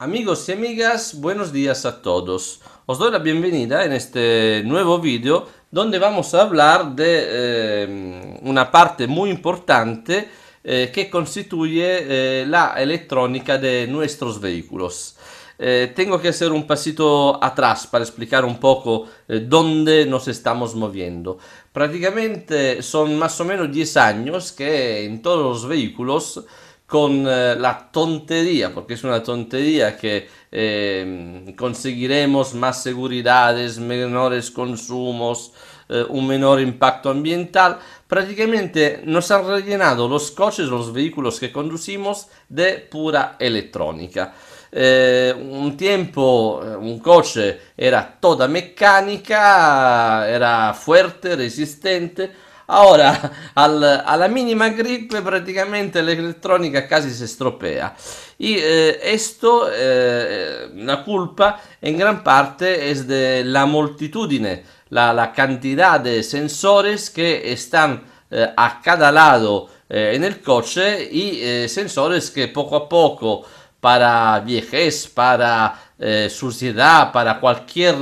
Amigos y amigas, buenos días a todos. Os doy la bienvenida en este nuevo vídeo donde vamos a hablar de eh, una parte muy importante eh, que constituye eh, la electrónica de nuestros vehículos. tengo que hacer un pasito atrás para explicar un poco dónde nos estamos moviendo. Prácticamente son más o menos 10 años que en todos los vehículos con eh, la tontería, porque es una tontería que eh, conseguiremos más seguridades, menores consumos, eh, un menor impacto ambiental. Prácticamente nos han rellenado los coches, los vehículos que conducimos de pura electrónica. un tiempo un coche era toda mecánica era fuerte, resistente, Ora, al, alla minima grip praticamente l'elettronica quasi si stropea. E eh, esto, eh, la colpa in gran parte è della moltitudine, la, la quantità di sensores che stanno eh, a cada lado eh, nel coche, i eh, sensori che poco a poco per viejes, para Eh, suciedad, para cualquier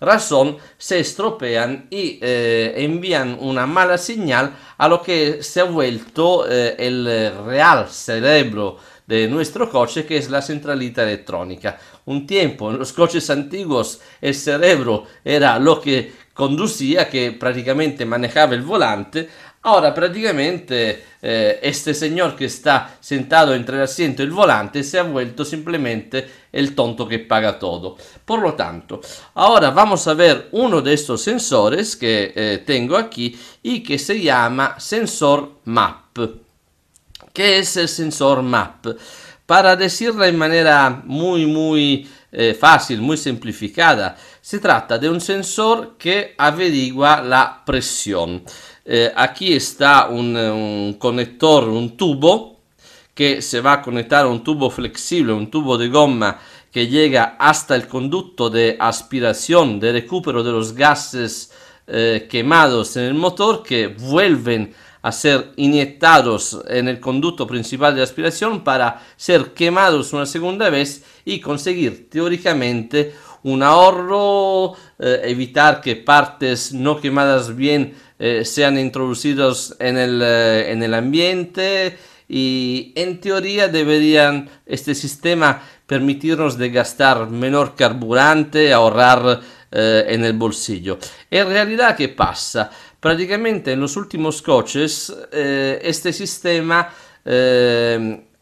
razón, se estropean y eh, envían una mala señal a lo que se ha vuelto eh, el real cerebro de nuestro coche, que es la centralita electrónica. Un tiempo, en los coches antiguos, el cerebro era lo que conducía, que prácticamente manejaba el volante, Ora praticamente eh, este señor que está sentado entre el asiento y el volante se ha vuelto simplemente il tonto che paga tutto. Por lo tanto, ahora vamos a ver uno de estos sensores che eh, tengo aquí y che se llama sensor map. Che è il sensor map? Para decirla in maniera muy, muy eh, fácil, muy semplificata, se tratta di un sensor che averigua la presión. Eh, aquí está eh, un, conector, un tubo que se va a conectar a un tubo flexible, un tubo de goma que llega hasta el conducto de aspiración, de recupero de los gases eh, quemados en el motor que vuelven a ser inyectados en el conducto principal de aspiración para ser quemados una segunda vez y conseguir teóricamente un ahorro, evitar que partes no quemadas bien eh, sean introducidos eh, en el, ambiente y en teoría deberían este sistema permitirnos de gastar menor carburante, ahorrar eh, en el bolsillo. En realidad, ¿qué pasa? Prácticamente en los últimos coches este sistema,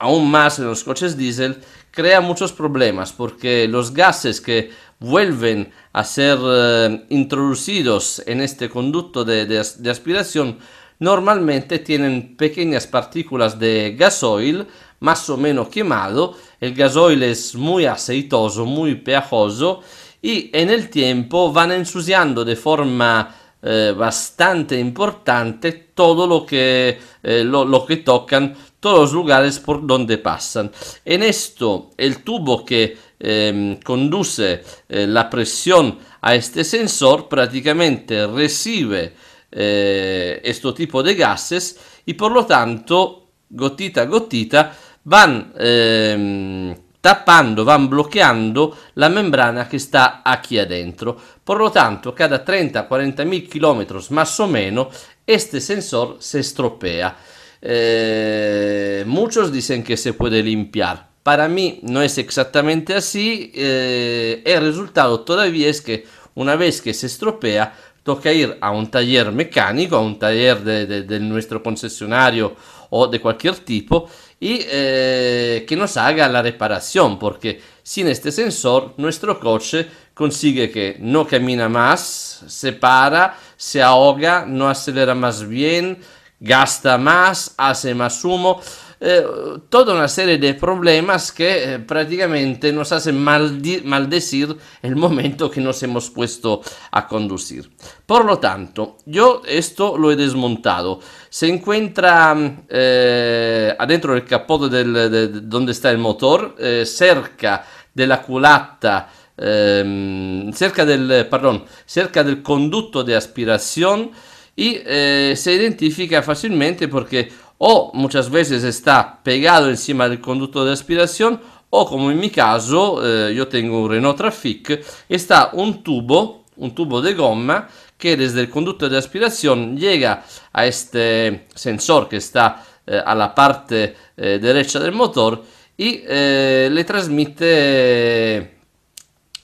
aún más en los coches diésel, crea muchos problemas porque los gases que vuelven a ser eh, introducidos en este conducto de, aspiración, normalmente tienen pequeñas partículas de gasoil más o menos quemado. El gasoil es muy aceitoso, muy pegajoso y en el tiempo van ensuciando de forma eh, bastante importante todo lo que, eh, lo, lo que tocan, todos los lugares por donde pasan. En esto, el tubo que eh, conduce eh, la presión a este sensor praticamente recibe eh, tipo di gases e per lo tanto gotita a gotita van ehm, tappando, van bloccando la membrana che sta aquí adentro. Por lo tanto, cada 30-40 mil kilómetros más o meno, este sensor se estropea. Eh, muchos dicen che se puede limpiar. Para mí no es exactamente así. Eh, el resultado todavía es que una vez que se estropea, toca ir a un taller mecánico, a un taller de, nuestro concesionario o de cualquier tipo y eh, que nos haga la reparación porque sin este sensor nuestro coche consigue que no camina más, se para, se ahoga, no acelera más bien, gasta más, hace más humo. eh, toda una serie di problemi che eh, prácticamente nos hacen maldi- maldecir il momento che nos hemos puesto a conducir. Por lo tanto, io esto lo he desmontato. Se encuentra eh, adentro del capote del, de, de donde sta il motor, eh, cerca de la culata. Ehm, cerca del perdón, cerca del conducto de aspiración y eh, se identifica facilmente perché o muchas veces está pegado encima del conducto de aspiración o como en mi caso, eh, yo tengo un Renault Trafic, está un tubo, un tubo de goma que desde el conducto de aspiración llega a este sensor que está eh, a la parte eh, derecha del motor y eh, le transmite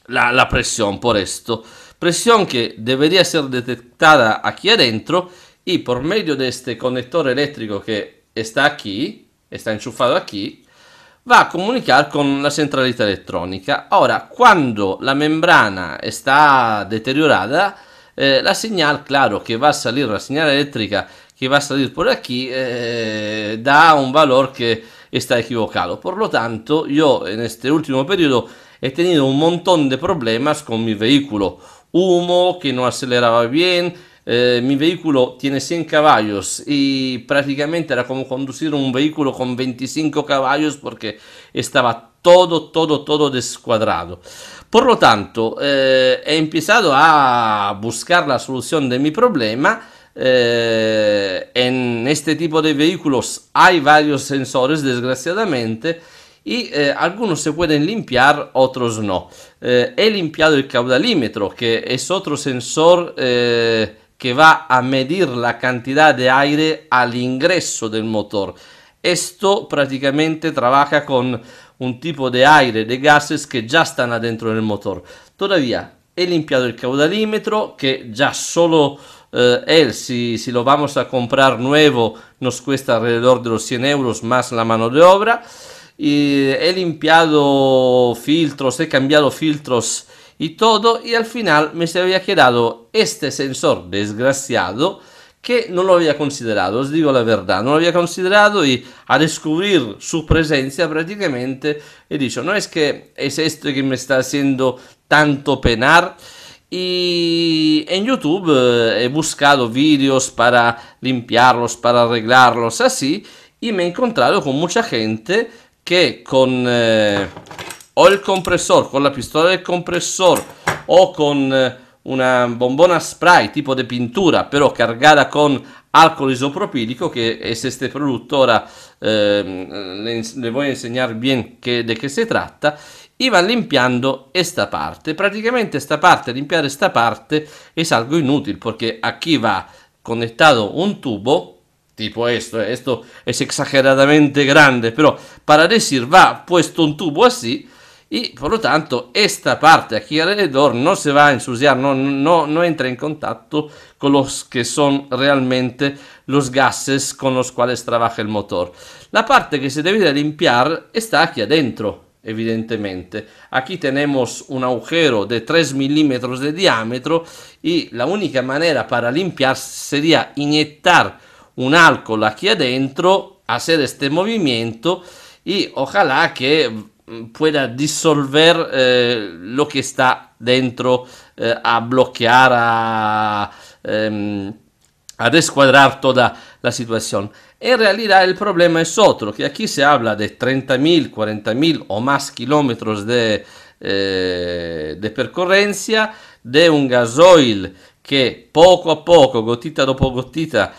la, la presión por esto. Presión que debería ser detectada aquí adentro e por medio de este conector eléctrico que está aquí, sta enchufado qui, va a comunicare con la centralità elettronica. Ora, quando la membrana sta deteriorada, eh, la señal, claro, che va a salire, la señal eléctrica che va a salir por aquí, eh, da un valor che sta equivocato. Por lo tanto, io en este ultimo periodo he tenido un montón de problemi con mi vehículo. Humo che non aceleraba bien, Eh, mi vehículo tiene 100 caballos y prácticamente era como conducir un vehículo con 25 caballos porque estaba todo, todo, todo descuadrado. Por lo tanto, eh, he empezado a buscar la solución de mi problema. Eh, en este tipo de vehículos hay varios sensores, desgraciadamente, y algunos se pueden limpiar, otros no. he limpiado el caudalímetro, que es otro sensor que va a medir la cantidad de aire al ingreso del motor. Esto prácticamente trabaja con un tipo de aire, de gases que ya están adentro del motor. Todavía he limpiado el caudalímetro que ya solo eh, él, si, si, lo vamos a comprar nuevo, nos cuesta alrededor de los 100 euros más la mano de obra. Y he limpiado filtros, he cambiado filtros y todo y al final me se había quedado este sensor desgraciado que no lo había considerado, os digo la verdad, no lo había considerado y a descubrir su presencia prácticamente he dicho, no es que es esto que me está haciendo tanto penar. Y en YouTube eh, he buscado vídeos para limpiarlos, para arreglarlos así, y me he encontrado con mucha gente que con... Eh, o il compressore, con la pistola del compressore o con eh, una bombona spray tipo di pintura, però cargata con alcol isopropilico, che è este prodotto, ora eh, le, le voglio insegnare bien che, di che si tratta, e va limpiando questa parte. Praticamente sta parte, limpiare questa parte è algo inutile, perché a chi va connettato un tubo, tipo questo, eh, questo è esageratamente grande, però para decir va puesto un tubo así, e per lo tanto, questa parte aquí alrededor non se va a ensuciar, non, no, no entra in contacto con lo che sono realmente i gases con los quali trabaja il motor. La parte che si deve limpiare sta está aquí adentro, evidentemente. Aquí tenemos un agujero di 3 milímetros di diametro e la única manera para limpiar sería inyectar un alcohol aquí adentro, hacer este movimento e ojalá que pueda disolver eh, lo que está dentro, eh, a bloquear, em, a, descuadrar toda la situación. En realidad el problema es otro, que aquí se habla de 30.000, 40.000 o más kilómetros de, eh, de percorrencia de un gasoil que poco a poco, gotita dopo gotita,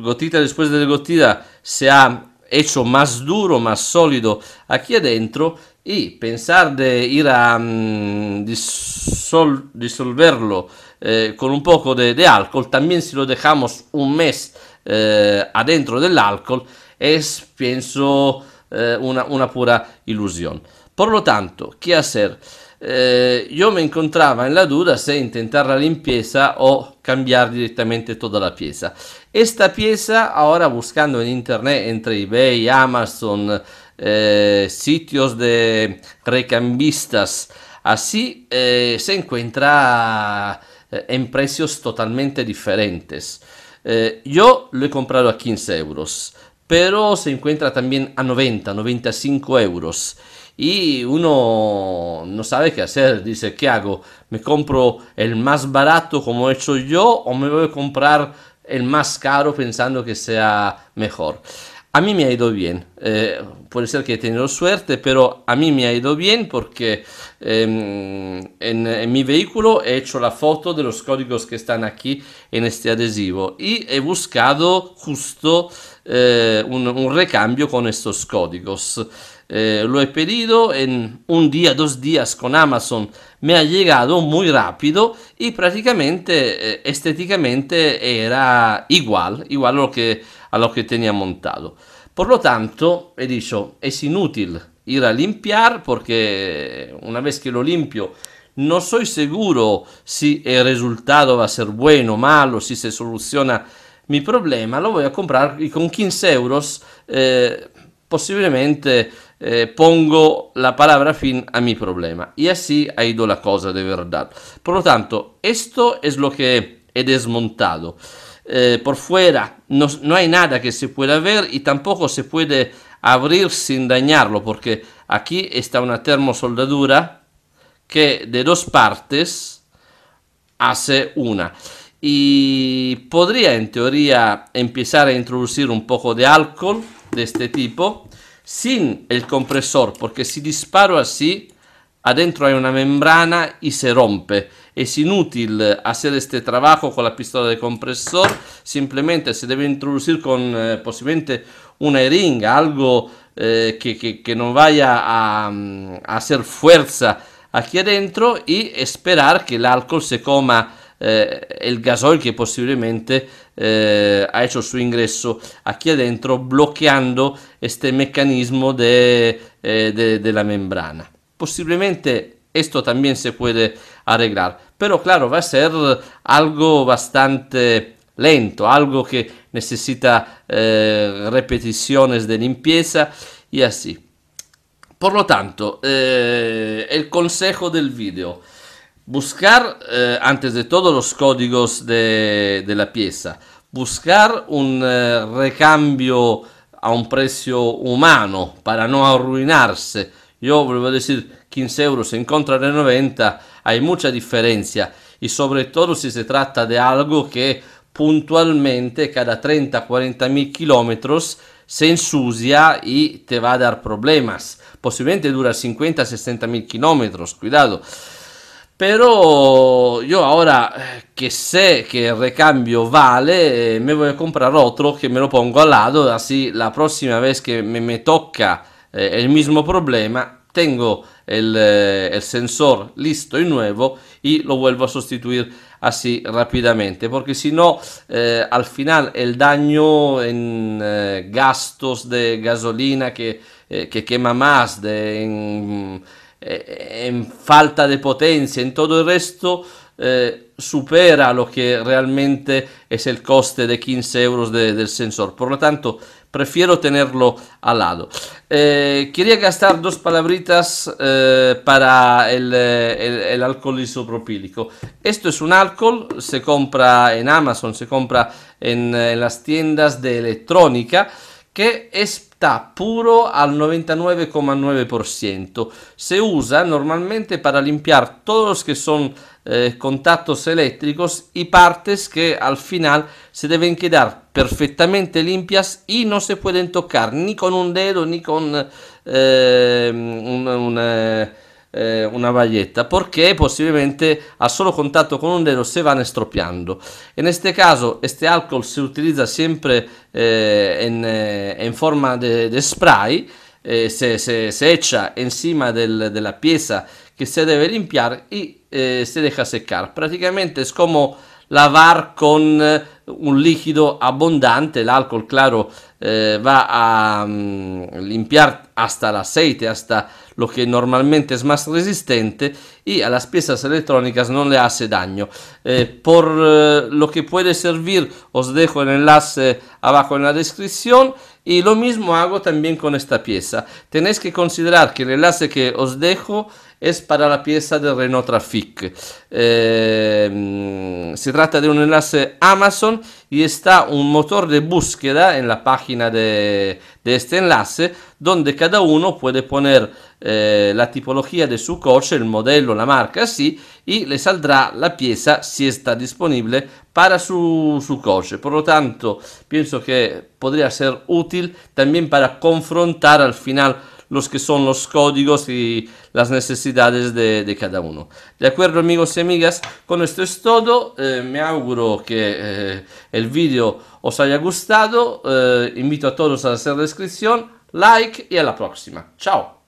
gotita después de gotita, se ha hecho más duro, más sólido aquí adentro y pensar de ir a um, disol disolverlo eh, con un poco de, de, alcohol, también si lo dejamos un mes eh, adentro del alcohol, es, pienso, eh, una, una pura ilusión. Por lo tanto, ¿qué hacer? Eh, yo me encontraba en la duda si intentar la limpieza o cambiar directamente toda la pieza. Esta pieza, ahora buscando en internet entre eBay, Amazon, eh, sitios de recambistas, así eh, se encuentra en precios totalmente diferentes. yo lo he comprado a 15 euros, pero se encuentra también a 90, 95 euros y uno no sabe qué hacer. Dice, ¿qué hago? ¿Me compro el más barato como he hecho yo o me voy a comprar el más caro pensando que sea mejor? A mí me ha ido bien, eh, puede ser que he tenido suerte, pero a mí me ha ido bien porque em, en, mi vehículo he hecho la foto de los códigos que están aquí en este adhesivo y he buscado justo eh, un, un recambio con estos códigos. eh, lo he pedido en un día, dos días con Amazon, me ha llegado muy rápido y prácticamente eh, estéticamente era igual, igual a lo, que, a lo que tenía montado. Por lo tanto, he dicho, es inútil ir a limpiar porque eh, una vez que lo limpio, no soy seguro si el resultado va a ser bueno o malo, si se soluciona mi problema, lo voy a comprar y con 15 euros eh, posiblemente Eh, pongo la palabra fin a mi problema. Y e así ha ido la cosa de verdad. Por lo tanto, esto es lo que he desmontado. Eh, por fuera no, no, hay nada que se pueda ver y e tampoco se puede abrir sin dañarlo, porque aquí está una termosoldadura que de dos partes hace una. Y e podría en teoría empezar a introducir un poco de alcohol de este tipo sin el compresor, porque si disparo así, adentro hay una membrana y se rompe. Es inútil hacer este trabajo con la pistola de compresor, simplemente se debe introducir con eh, posiblemente una heringa, algo eh, que, no vaya a, mm, a hacer fuerza aquí adentro y esperar que el alcohol se coma eh, il gasoil che possibilmente eh, ha hecho il suo ingresso aquí adentro bloqueando este meccanismo della eh, de, de, membrana. Posiblemente questo también se puede arreglar, però claro, va a ser algo bastante lento, algo que necesita eh, repeticiones de limpieza y así. Por lo tanto, eh, el consejo del video. buscar eh, antes de todo los códigos de, la pieza, buscar un eh, recambio a un precio humano para no arruinarse. Yo volevo decir, 15 euros en contra de 90 hay mucha diferencia y sobre todo si se trata de algo que puntualmente cada 30-40 mil kilómetros se ensucia y te va a dar problemas. Posiblemente dura 50-60 mil kilómetros, cuidado. Pero yo ahora eh, que sé que el recambio vale, eh, me voy a comprar otro que me lo pongo al lado, así la próxima vez que me, toca eh, el mismo problema, tengo el, sensor listo y nuevo y lo vuelvo a sustituir así rápidamente, porque si no, al final el daño en gastos de gasolina que, quema más, de... Eh, en falta de potencia, en todo el resto eh, supera lo que realmente es el coste de 15 euros del sensor. Por lo tanto, prefiero tenerlo al lado. Eh, quería gastar dos palabritas para el, alcohol isopropílico. Esto es un alcohol, se compra en Amazon, se compra en, en las tiendas de electrónica, que es sta puro al 99,9%. Se usa normalmente para limpiar todos que son eh, contactos eléctricos y partes que al final se deben quedar perfectamente limpias y no se pueden tocar ni con un dedo ni con eh, un, un, un eh, eh, una maglietta perché possibilmente al solo contatto con un dedo se va estropiando e in questo caso este alcol si utilizza sempre eh, in, eh, in, forma di spray eh, se, se, se eccia in cima del, della pieza che si deve limpiare e eh, si deja seccare praticamente è come lavar con un liquido abbondante, l'alcol claro eh, va a um, limpiar hasta el aceite, hasta lo que normalmente es más resistente y a las piezas electrónicas no le hace daño. Eh, por eh, lo que puede servir os dejo el enlace abajo en la descripción y lo mismo hago también con esta pieza. Tenéis que considerar que el enlace que os dejo es para la pieza de Renault Trafic. Eh, se trata de un enlace Amazon y está un motor de búsqueda en la página de este enlace donde cada uno puede poner Eh, la tipologia del suo coach, il modello, la marca sì, e le saldrà la pieza si sta disponibile para su, su coach. Por lo tanto, penso che potrebbe essere utile también per confrontar al final los che sono i códigos e le necesidades de, cada uno. De acuerdo amigos y amigas, con esto es tutto. Eh, me auguro che eh, el vídeo os haya gustato. Eh, invito a tutti a lasciare la descrizione, like e alla prossima. Ciao!